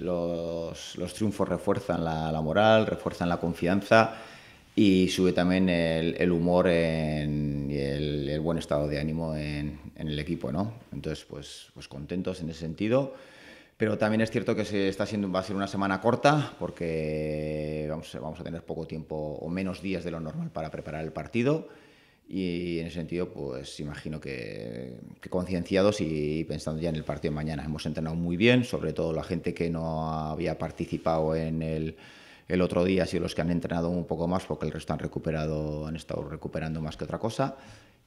los, triunfos refuerzan la, moral, refuerzan la confianza y sube también el, humor y el, buen estado de ánimo en, el equipo, ¿no? Entonces, pues, pues contentos en ese sentido. Pero también es cierto que se está haciendo va a ser una semana corta porque vamos a tener poco tiempo o menos días de lo normal para preparar el partido y en ese sentido, pues imagino que, concienciados y pensando ya en el partido de mañana. Hemos entrenado muy bien, sobre todo la gente que no había participado en el, el otro día, sino los que han entrenado un poco más, porque el resto han recuperado, han estado recuperando más que otra cosa.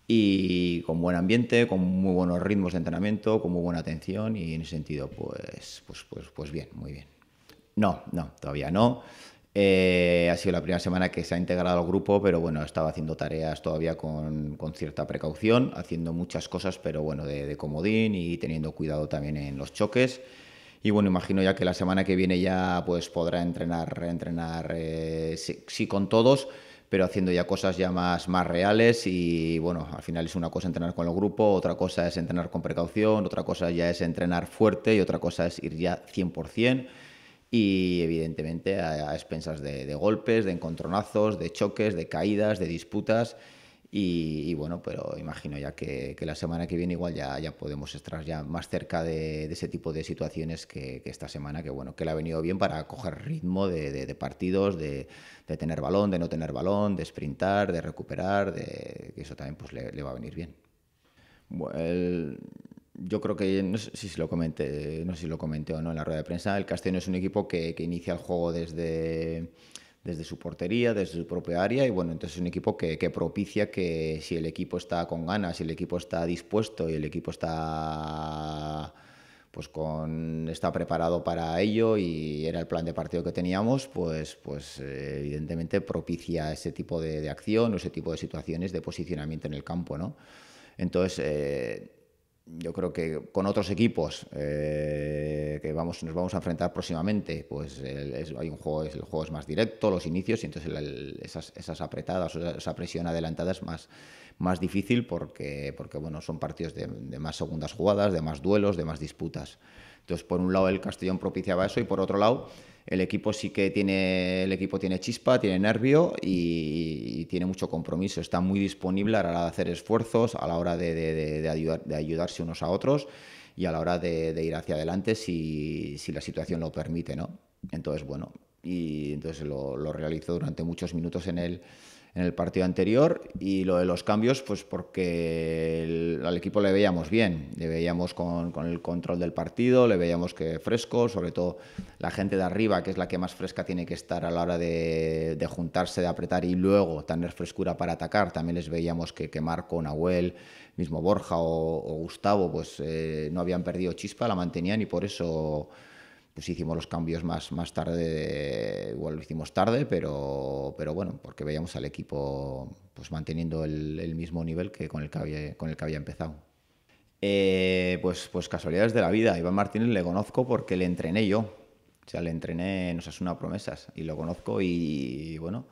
Y con buen ambiente, con muy buenos ritmos de entrenamiento, con muy buena atención y en ese sentido, pues, pues, pues, pues bien, muy bien. No, no, todavía no. Eh, ha sido la primera semana que se ha integrado al grupo, pero bueno, estaba haciendo tareas todavía con, cierta precaución, haciendo muchas cosas, pero bueno, de, comodín y teniendo cuidado también en los choques. Y bueno, imagino ya que la semana que viene ya pues podrá entrenar, entrenar eh, sí, con todos, pero haciendo ya cosas ya más, más reales y bueno, al final es una cosa entrenar con el grupo, otra cosa es entrenar con precaución, otra cosa ya es entrenar fuerte y otra cosa es ir ya 100% y evidentemente a, expensas de, golpes, de encontronazos, de choques, de caídas, de disputas. Y, bueno, pero imagino ya que, la semana que viene igual ya, ya podemos estar ya más cerca de, ese tipo de situaciones que, esta semana, que bueno, que le ha venido bien para coger ritmo de, partidos, de, tener balón, de no tener balón, de sprintar, de recuperar, de, eso también pues le, va a venir bien. Bueno, yo creo que, no sé si lo comenté, no sé si lo comenté o no en la rueda de prensa, el Castellón es un equipo que, inicia el juego desde, desde su portería, desde su propia área, y bueno, entonces es un equipo que, propicia que si el equipo está con ganas, si el equipo está dispuesto y el equipo está pues con está preparado para ello y era el plan de partido que teníamos, pues, pues eh, evidentemente propicia ese tipo de, acción o ese tipo de situaciones de posicionamiento en el campo, ¿no? Entonces, eh, yo creo que con otros equipos eh, que nos vamos a enfrentar próximamente, pues el, hay un juego, el juego es más directo, los inicios, y entonces esas, apretadas, esa presión adelantada es más, difícil porque, porque bueno, son partidos de, de, más segundas jugadas, de más duelos, de más disputas. Entonces, por un lado el Castellón propiciaba eso y por otro lado el equipo sí que tiene, el equipo tiene chispa, tiene nervio y, tiene mucho compromiso. Está muy disponible a la hora de hacer esfuerzos, a la hora de, ayudarse unos a otros y a la hora de, ir hacia adelante si, la situación lo permite, ¿no? Entonces, bueno, y entonces lo, lo realizó durante muchos minutos en el en el partido anterior y lo de los cambios, pues porque al equipo le veíamos bien, le veíamos con, el control del partido, le veíamos que fresco, sobre todo la gente de arriba, que es la que más fresca tiene que estar a la hora de, juntarse, de apretar y luego tener frescura para atacar. También les veíamos que, que Marco, Nahuel, mismo Borja o, Gustavo, pues eh, no habían perdido chispa, la mantenían y por eso pues hicimos los cambios más, más tarde, igual lo hicimos tarde, pero, bueno, porque veíamos al equipo pues manteniendo el, mismo nivel que con el que había, con el que había empezado. Eh, pues, pues casualidades de la vida. Iván Martínez le conozco porque le entrené yo. O sea, le entrené en una Promesas y lo conozco y, bueno,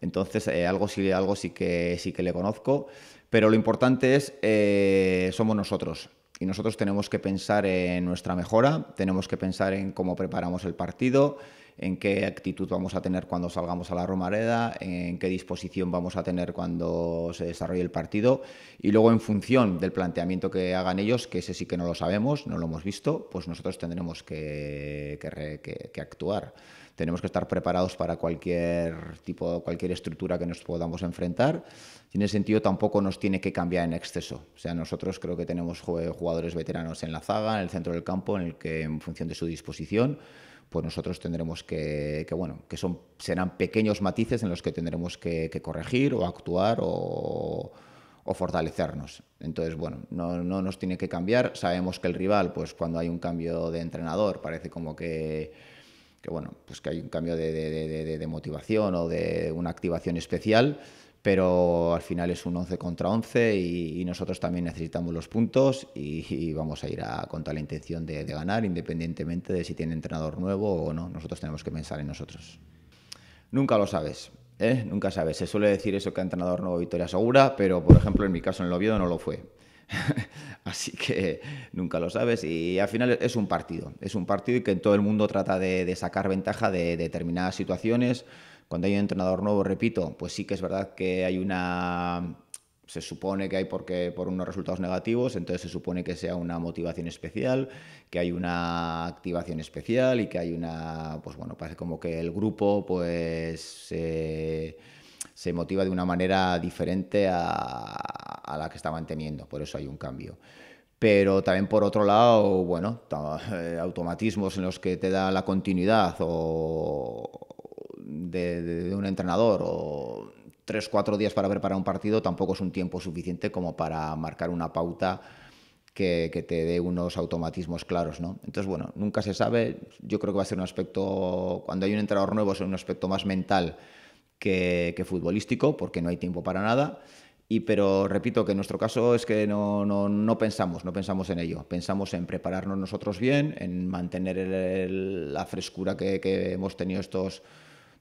entonces eh, algo, sí, algo sí, que, sí que le conozco, pero lo importante es, eh, somos nosotros. Y nosotros tenemos que pensar en nuestra mejora, tenemos que pensar en cómo preparamos el partido, en qué actitud vamos a tener cuando salgamos a la Romareda, en qué disposición vamos a tener cuando se desarrolle el partido y luego en función del planteamiento que hagan ellos, que ese sí que no lo sabemos, no lo hemos visto, pues nosotros tendremos que, que actuar tenemos que estar preparados para cualquier tipo, cualquier estructura que nos podamos enfrentar. Y en ese sentido tampoco nos tiene que cambiar en exceso. O sea, nosotros creo que tenemos jugadores veteranos en la zaga, en el centro del campo, en el que en función de su disposición pues nosotros tendremos que, bueno, que son, serán pequeños matices en los que tendremos que, corregir o actuar o, o fortalecernos. Entonces, bueno, no, no, nos tiene que cambiar. Sabemos que el rival, pues cuando hay un cambio de entrenador, parece como que que bueno, pues que hay un cambio de, motivación o de una activación especial, pero al final es un 11 contra 11 y, nosotros también necesitamos los puntos y, vamos a ir a, con la intención de, ganar, independientemente de si tiene entrenador nuevo o no, nosotros tenemos que pensar en nosotros. Nunca lo sabes, ¿eh? nunca sabes. Se suele decir eso que entrenador nuevo victoria segura, pero por ejemplo en mi caso en el Oviedo no lo fue. Así que nunca lo sabes y al final es un partido, es un partido y que todo el mundo trata de, sacar ventaja de, determinadas situaciones. Cuando hay un entrenador nuevo, repito, pues sí que es verdad que hay una se supone que hay porque por unos resultados negativos, entonces se supone que sea una motivación especial, que hay una activación especial y que hay una, pues bueno, parece como que el grupo pues eh, se motiva de una manera diferente a, a la que estaban teniendo, por eso hay un cambio. Pero también por otro lado, bueno, eh, automatismos en los que te da la continuidad o de, un entrenador o tres, cuatro días para preparar un partido tampoco es un tiempo suficiente como para marcar una pauta que, te dé unos automatismos claros, ¿no? Entonces, bueno, nunca se sabe. Yo creo que va a ser un aspecto, cuando hay un entrenador nuevo, es un aspecto más mental que futbolístico, porque no hay tiempo para nada. Y pero repito que en nuestro caso es que no, pensamos, no pensamos en ello. Pensamos en prepararnos nosotros bien, en mantener la frescura que, hemos tenido estos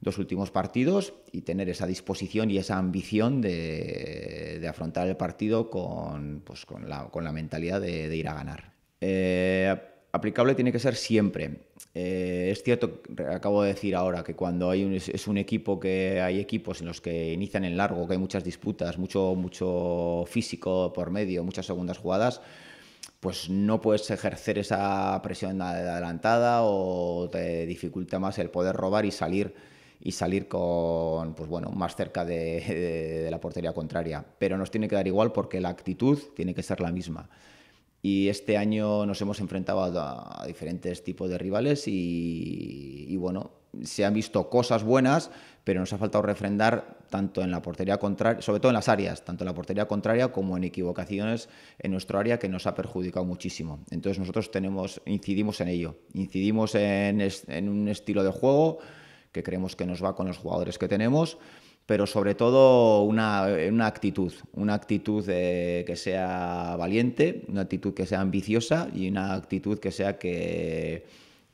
dos últimos partidos y tener esa disposición y esa ambición de, afrontar el partido con, pues con, la, mentalidad de, ir a ganar. Eh, aplicable tiene que ser siempre. Eh, es cierto, acabo de decir ahora, que cuando hay es un equipo que hay equipos en los que inician en largo, que hay muchas disputas, mucho, mucho físico por medio, muchas segundas jugadas, pues no puedes ejercer esa presión adelantada o te dificulta más el poder robar y salir y salir con pues bueno más cerca de la portería contraria pero nos tiene que dar igual porque la actitud tiene que ser la misma y este año nos hemos enfrentado a, diferentes tipos de rivales y, bueno, se han visto cosas buenas, pero nos ha faltado refrendar tanto en la portería contraria, sobre todo en las áreas, tanto en la portería contraria como en equivocaciones en nuestro área que nos ha perjudicado muchísimo. Entonces nosotros tenemos, incidimos en ello, incidimos en, en un estilo de juego que creemos que nos va con los jugadores que tenemos pero sobre todo una, actitud, una actitud eh, que sea valiente, una actitud que sea ambiciosa y una actitud que sea que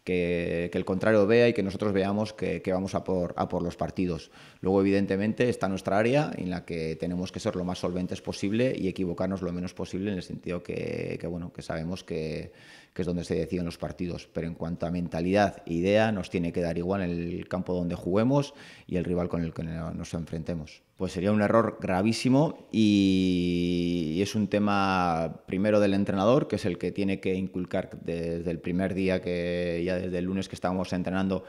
que, el contrario vea y que nosotros veamos que, vamos a por, los partidos. Luego, evidentemente, está nuestra área en la que tenemos que ser lo más solventes posible y equivocarnos lo menos posible en el sentido que, bueno, que sabemos que, es donde se deciden los partidos. Pero en cuanto a mentalidad e idea, nos tiene que dar igual el campo donde juguemos y el rival con el que nos enfrentemos. Pues sería un error gravísimo y es un tema primero del entrenador, que es el que tiene que inculcar desde el primer día que ya desde el lunes que estábamos entrenando.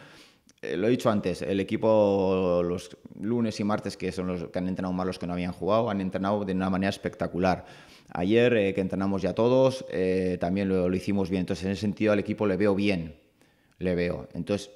Eh, lo he dicho antes, el equipo los lunes y martes, que son los que han entrenado más los que no habían jugado, han entrenado de una manera espectacular. Ayer, eh, que entrenamos ya todos, eh, también lo, lo hicimos bien. Entonces, en ese sentido, al equipo le veo bien. Le veo. Entonces,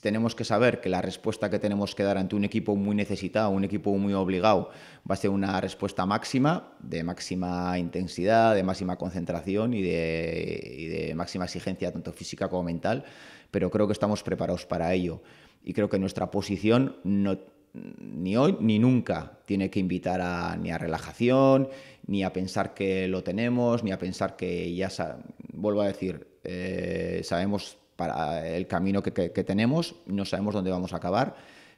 tenemos que saber que la respuesta que tenemos que dar ante un equipo muy necesitado, un equipo muy obligado, va a ser una respuesta máxima, de máxima intensidad, de máxima concentración y de, máxima exigencia, tanto física como mental, pero creo que estamos preparados para ello. Y creo que nuestra posición ni hoy ni nunca tiene que invitar a, ni a relajación, ni a pensar que lo tenemos, ni a pensar que ya, vuelvo a decir, eh, sabemos para el camino que, tenemos, no sabemos dónde vamos a acabar,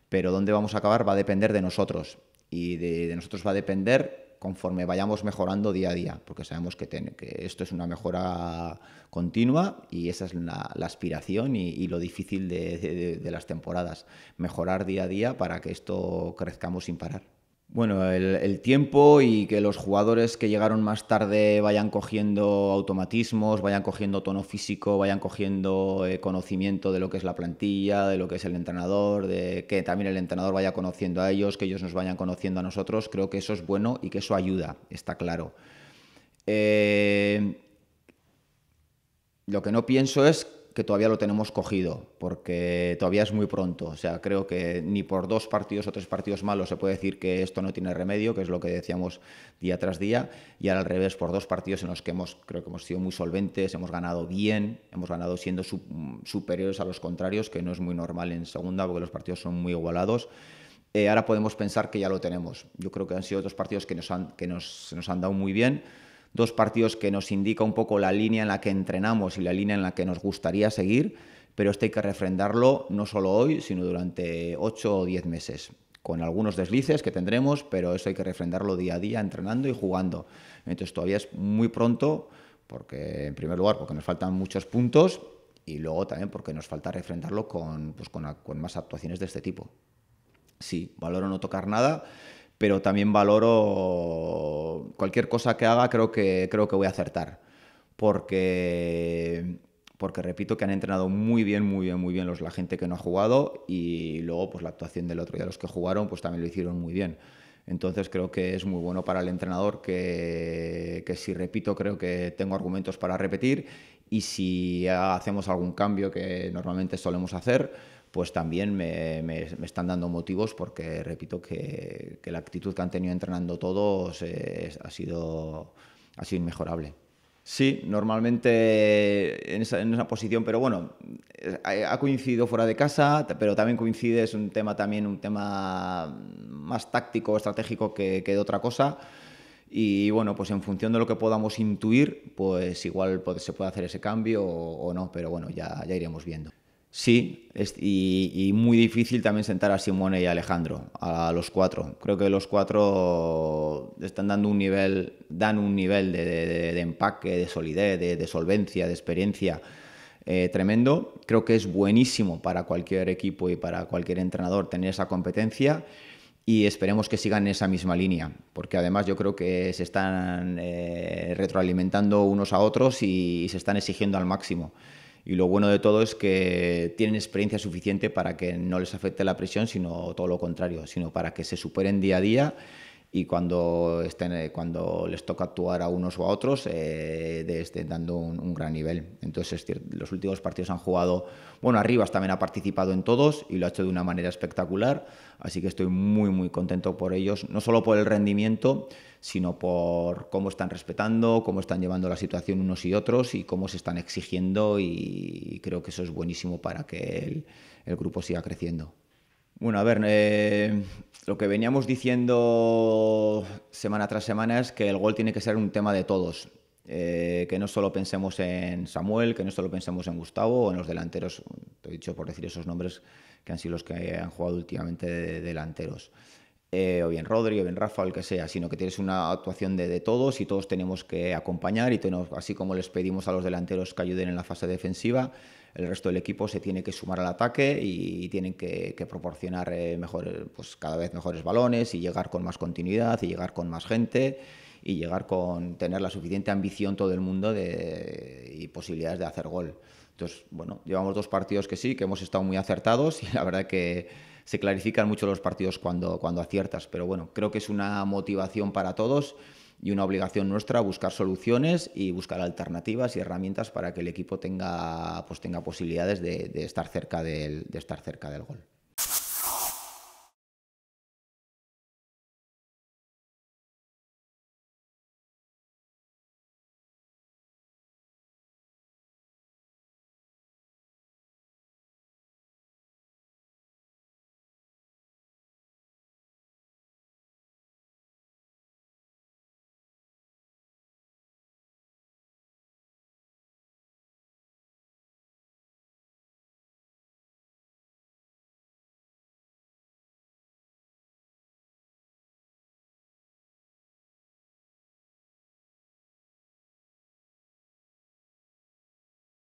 pero dónde vamos a acabar va a depender de nosotros y de, nosotros va a depender conforme vayamos mejorando día a día, porque sabemos que, que esto es una mejora continua y esa es la, aspiración y, lo difícil de las temporadas, mejorar día a día para que esto crezcamos sin parar. Bueno, el, tiempo y que los jugadores que llegaron más tarde vayan cogiendo automatismos, vayan cogiendo tono físico, vayan cogiendo eh, conocimiento de lo que es la plantilla, de lo que es el entrenador, de que también el entrenador vaya conociendo a ellos, que ellos nos vayan conociendo a nosotros, creo que eso es bueno y que eso ayuda, está claro. Eh, lo que no pienso es que todavía lo tenemos cogido, porque todavía es muy pronto. O sea, creo que ni por dos partidos o tres partidos malos se puede decir que esto no tiene remedio, que es lo que decíamos día tras día, y ahora al revés, por dos partidos en los que hemos, creo que hemos sido muy solventes, hemos ganado bien, hemos ganado siendo superiores a los contrarios, que no es muy normal en segunda, porque los partidos son muy igualados. Eh, ahora podemos pensar que ya lo tenemos. Yo creo que han sido dos partidos que nos han, que nos, nos han dado muy bien dos partidos que nos indica un poco la línea en la que entrenamos y la línea en la que nos gustaría seguir, pero esto hay que refrendarlo no solo hoy, sino durante 8 o 10 meses, con algunos deslices que tendremos, pero eso hay que refrendarlo día a día, entrenando y jugando. Entonces todavía es muy pronto, porque en primer lugar, porque nos faltan muchos puntos y luego también porque nos falta refrendarlo con, pues, con, con más actuaciones de este tipo. Sí, valoro no tocar nada pero también valoro cualquier cosa que haga, creo que, creo que voy a acertar. Porque, porque, repito que han entrenado muy bien, muy bien, muy bien los, la gente que no ha jugado y luego pues la actuación del otro día, los que jugaron, pues también lo hicieron muy bien. Entonces creo que es muy bueno para el entrenador que, que si repito creo que tengo argumentos para repetir y si hacemos algún cambio que normalmente solemos hacer, pues también me, me, están dando motivos porque, repito, que, que, la actitud que han tenido entrenando todos ha, sido, ha inmejorable. Sí, normalmente en esa, en esa, posición, pero bueno, ha coincidido fuera de casa, pero también coincide, es un tema también un tema más táctico, estratégico que, que de otra cosa. Y bueno, pues en función de lo que podamos intuir, pues igual se puede hacer ese cambio o, o no, pero bueno, ya, ya iremos viendo. Sí, y, muy difícil también sentar a Simone y a Alejandro, a, los cuatro. Creo que los cuatro están dando un nivel, dan un nivel de, empaque, de solidez, de, solvencia, de experiencia eh, tremendo. Creo que es buenísimo para cualquier equipo y para cualquier entrenador tener esa competencia y esperemos que sigan esa misma línea, porque además yo creo que se están eh, retroalimentando unos a otros y se están exigiendo al máximo. Y lo bueno de todo es que tienen experiencia suficiente para que no les afecte la presión, sino todo lo contrario, sino para que se superen día a día y cuando, estén, eh, cuando les toca actuar a unos o a otros, eh, estén dando un, gran nivel. Entonces, los últimos partidos han jugado, bueno, Arribas también ha participado en todos y lo ha hecho de una manera espectacular, así que estoy muy, muy contento por ellos, no solo por el rendimiento, sino por cómo están respetando, cómo están llevando la situación unos y otros y cómo se están exigiendo y creo que eso es buenísimo para que el grupo siga creciendo. Bueno, a ver, eh, lo que veníamos diciendo semana tras semana es que el gol tiene que ser un tema de todos. Eh, que no solo pensemos en Samuel, que no solo pensemos en Gustavo o en los delanteros, te he dicho por decir esos nombres que han sido los que han jugado últimamente de delanteros. Eh, o bien Rodri, o bien Rafa, el que sea, sino que tienes una actuación de, todos y todos tenemos que acompañar y tenemos, así como les pedimos a los delanteros que ayuden en la fase defensiva, el resto del equipo se tiene que sumar al ataque y, tienen que, proporcionar eh, pues, cada vez mejores balones y llegar con más continuidad y llegar con más gente y llegar con tener la suficiente ambición todo el mundo de, y posibilidades de hacer gol. Entonces, bueno, llevamos dos partidos que sí, que hemos estado muy acertados y la verdad que se clarifican mucho los partidos cuando, cuando aciertas. Pero bueno, creo que es una motivación para todos y una obligación nuestra buscar soluciones y buscar alternativas y herramientas para que el equipo tenga, pues tenga posibilidades de, estar cerca del, de estar cerca del gol.